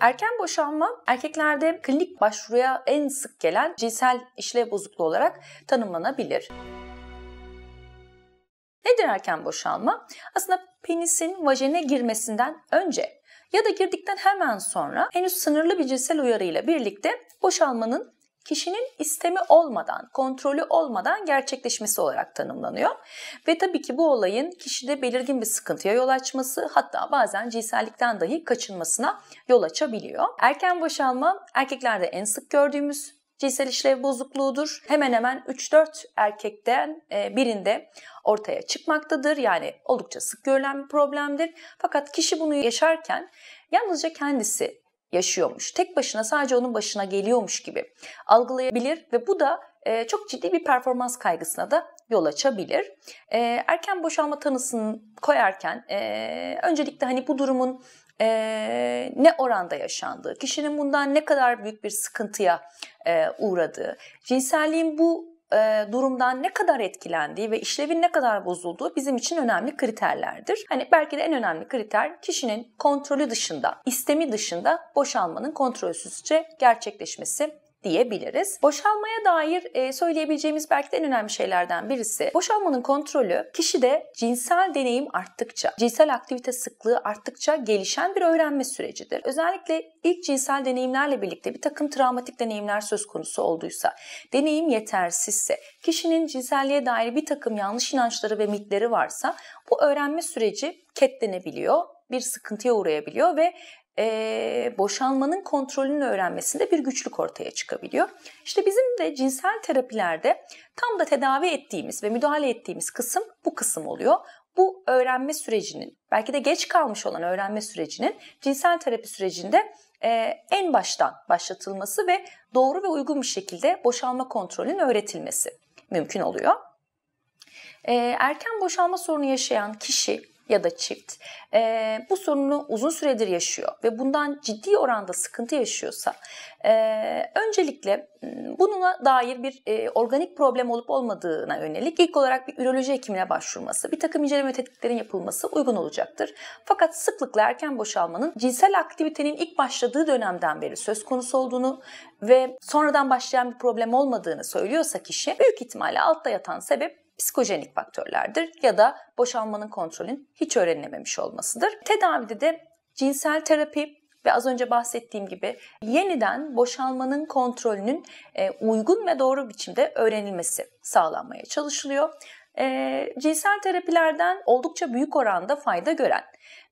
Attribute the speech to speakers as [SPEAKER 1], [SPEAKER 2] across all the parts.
[SPEAKER 1] Erken boşanma erkeklerde klinik başvuruya en sık gelen cinsel işlev bozukluğu olarak tanımlanabilir. Nedir erken boşalma? Aslında penisin vajene girmesinden önce ya da girdikten hemen sonra henüz sınırlı bir cinsel uyarıyla birlikte boşalmanın kişinin istemi olmadan, kontrolü olmadan gerçekleşmesi olarak tanımlanıyor. Ve tabii ki bu olayın kişide belirgin bir sıkıntıya yol açması hatta bazen cinsellikten dahi kaçınmasına yol açabiliyor. Erken boşalma erkeklerde en sık gördüğümüz cinsel işlev bozukluğudur. Hemen hemen 3-4 erkekten e, birinde ortaya çıkmaktadır. Yani oldukça sık görülen bir problemdir. Fakat kişi bunu yaşarken yalnızca kendisi yaşıyormuş. Tek başına sadece onun başına geliyormuş gibi algılayabilir ve bu da e, çok ciddi bir performans kaygısına da yol açabilir. E, erken boşalma tanısını koyarken e, öncelikle hani bu durumun e, ne oranda yaşandığı, kişinin bundan ne kadar büyük bir sıkıntıya e, uğradığı, cinselliğin bu e, durumdan ne kadar etkilendiği ve işlevin ne kadar bozulduğu bizim için önemli kriterlerdir. Hani belki de en önemli kriter kişinin kontrolü dışında, istemi dışında boşalmanın kontrolsüzce gerçekleşmesi diyebiliriz. Boşalmaya dair e, söyleyebileceğimiz belki de en önemli şeylerden birisi boşalmanın kontrolü kişide cinsel deneyim arttıkça, cinsel aktivite sıklığı arttıkça gelişen bir öğrenme sürecidir. Özellikle ilk cinsel deneyimlerle birlikte bir takım travmatik deneyimler söz konusu olduysa, deneyim yetersizse, kişinin cinselliğe dair bir takım yanlış inançları ve mitleri varsa bu öğrenme süreci ketlenebiliyor bir sıkıntıya uğrayabiliyor ve e, boşanmanın kontrolünü öğrenmesinde bir güçlük ortaya çıkabiliyor. İşte bizim de cinsel terapilerde tam da tedavi ettiğimiz ve müdahale ettiğimiz kısım bu kısım oluyor. Bu öğrenme sürecinin, belki de geç kalmış olan öğrenme sürecinin cinsel terapi sürecinde e, en baştan başlatılması ve doğru ve uygun bir şekilde boşalma kontrolünün öğretilmesi mümkün oluyor. E, erken boşalma sorunu yaşayan kişi ya da çift e, bu sorunu uzun süredir yaşıyor ve bundan ciddi oranda sıkıntı yaşıyorsa e, öncelikle bununla dair bir e, organik problem olup olmadığına yönelik ilk olarak bir üroloji hekimine başvurması, bir takım inceleme ve tetkiklerin yapılması uygun olacaktır. Fakat sıklıkla erken boşalmanın cinsel aktivitenin ilk başladığı dönemden beri söz konusu olduğunu ve sonradan başlayan bir problem olmadığını söylüyorsa kişi büyük ihtimalle altta yatan sebep psikojenik faktörlerdir ya da boşalmanın kontrolün hiç öğrenilememiş olmasıdır. Tedavide de cinsel terapi, ve az önce bahsettiğim gibi yeniden boşalmanın kontrolünün e, uygun ve doğru biçimde öğrenilmesi sağlanmaya çalışılıyor. E, cinsel terapilerden oldukça büyük oranda fayda gören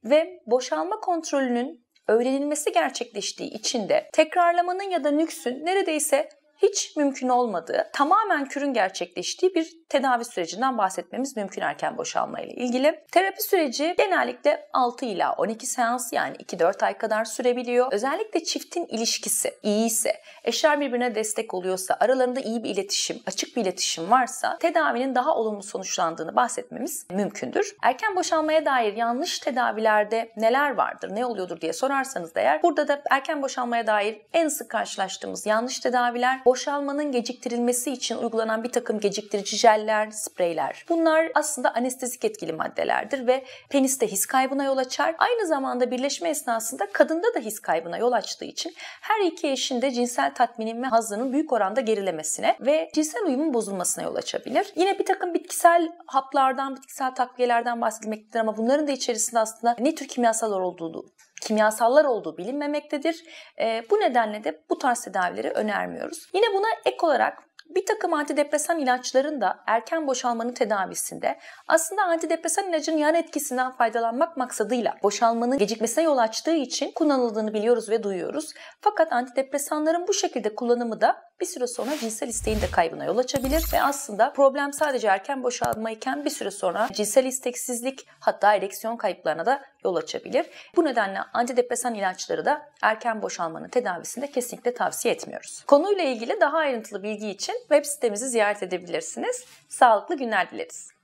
[SPEAKER 1] ve boşalma kontrolünün öğrenilmesi gerçekleştiği için de tekrarlamanın ya da nüksün neredeyse hiç mümkün olmadığı, tamamen kürün gerçekleştiği bir tedavi sürecinden bahsetmemiz mümkün erken boşalma ile ilgili. Terapi süreci genellikle 6 ila 12 seans yani 2-4 ay kadar sürebiliyor. Özellikle çiftin ilişkisi iyi ise, eşler birbirine destek oluyorsa, aralarında iyi bir iletişim, açık bir iletişim varsa tedavinin daha olumlu sonuçlandığını bahsetmemiz mümkündür. Erken boşalmaya dair yanlış tedavilerde neler vardır, ne oluyordur diye sorarsanız da eğer burada da erken boşalmaya dair en sık karşılaştığımız yanlış tedaviler boşalmanın geciktirilmesi için uygulanan bir takım geciktirici jeller, spreyler. Bunlar aslında anestezik etkili maddelerdir ve peniste his kaybına yol açar. Aynı zamanda birleşme esnasında kadında da his kaybına yol açtığı için her iki eşin de cinsel tatminin ve hazının büyük oranda gerilemesine ve cinsel uyumun bozulmasına yol açabilir. Yine bir takım bitkisel haplardan, bitkisel takviyelerden bahsedilmektedir ama bunların da içerisinde aslında ne tür kimyasallar olduğunu kimyasallar olduğu bilinmemektedir. E, bu nedenle de bu tarz tedavileri önermiyoruz. Yine buna ek olarak bir takım antidepresan ilaçların da erken boşalmanın tedavisinde aslında antidepresan ilacın yan etkisinden faydalanmak maksadıyla boşalmanın gecikmesine yol açtığı için kullanıldığını biliyoruz ve duyuyoruz. Fakat antidepresanların bu şekilde kullanımı da bir süre sonra cinsel isteğin de kaybına yol açabilir ve aslında problem sadece erken boşalmayken bir süre sonra cinsel isteksizlik hatta ereksiyon kayıplarına da yol açabilir. Bu nedenle antidepresan ilaçları da erken boşalmanın tedavisinde kesinlikle tavsiye etmiyoruz. Konuyla ilgili daha ayrıntılı bilgi için web sitemizi ziyaret edebilirsiniz. Sağlıklı günler dileriz.